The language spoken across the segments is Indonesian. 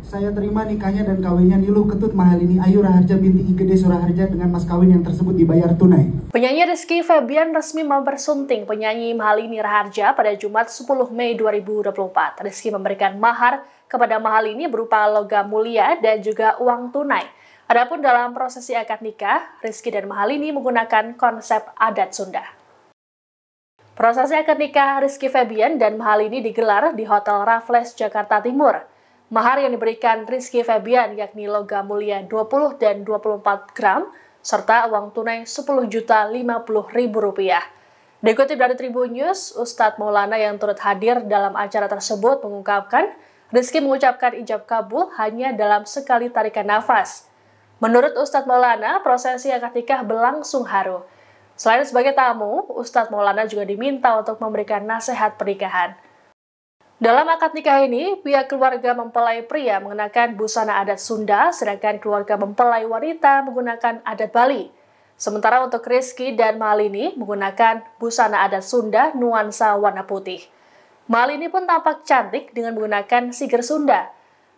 Saya terima nikahnya dan kawinnya nilu Ketut Mahalini Ayu Raharja binti Igede Suraharja dengan mas kawin yang tersebut dibayar tunai. Penyanyi Rizky Febian resmi mempersunting penyanyi Mahalini Raharja pada Jumat 10 Mei 2024. Rizky memberikan mahar kepada Mahalini berupa logam mulia dan juga uang tunai. Adapun dalam prosesi akad nikah, Rizky dan Mahalini menggunakan konsep adat Sunda. Prosesi akad nikah Rizky Febian dan Mahalini digelar di Hotel Raffles, Jakarta Timur. Mahar yang diberikan Rizky Febian yakni logam mulia 20 dan 24 gram, serta uang tunai Rp10.050.000. rupiah. Dikutip dari Tribun News, Ustadz Maulana yang turut hadir dalam acara tersebut mengungkapkan, Rizky mengucapkan ijab kabul hanya dalam sekali tarikan nafas. Menurut Ustadz Maulana, prosesi akad nikah berlangsung haru. Selain sebagai tamu, Ustadz Maulana juga diminta untuk memberikan nasihat pernikahan. Dalam akad nikah ini, pihak keluarga mempelai pria mengenakan busana adat Sunda, sedangkan keluarga mempelai wanita menggunakan adat Bali. Sementara untuk Rizky dan Malini menggunakan busana adat Sunda nuansa warna putih. Malini pun tampak cantik dengan menggunakan siger Sunda.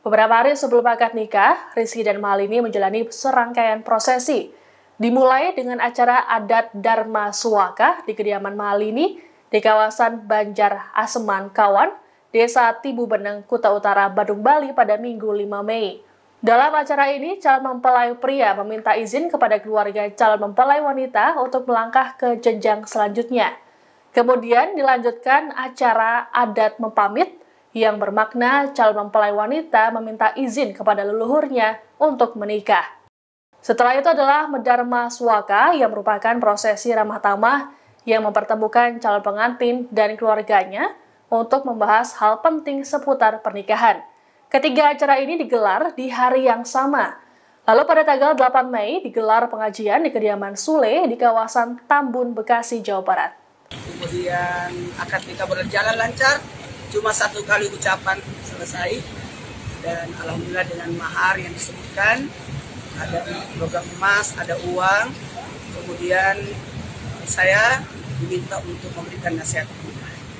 Beberapa hari sebelum akad nikah, Rizky dan Malini menjalani serangkaian prosesi. Dimulai dengan acara adat Dharma Suwaka di kediaman Malini di kawasan Banjar Aseman Kawan, Desa Tibu Beneng, Kuta Utara, Badung, Bali pada Minggu 5 Mei. Dalam acara ini, calon mempelai pria meminta izin kepada keluarga calon mempelai wanita untuk melangkah ke jenjang selanjutnya. Kemudian dilanjutkan acara adat mempamit yang bermakna calon mempelai wanita meminta izin kepada leluhurnya untuk menikah. Setelah itu adalah Medarma Suaka yang merupakan prosesi ramah tamah yang mempertemukan calon pengantin dan keluarganya untuk membahas hal penting seputar pernikahan. Ketiga acara ini digelar di hari yang sama. Lalu pada tanggal 8 Mei digelar pengajian di kediaman Sule di kawasan Tambun, Bekasi, Jawa Barat. Kemudian akad nikah berjalan lancar, cuma satu kali ucapan selesai. Dan alhamdulillah dengan mahar yang disebutkan, ada logam emas, ada uang. Kemudian saya diminta untuk memberikan nasihat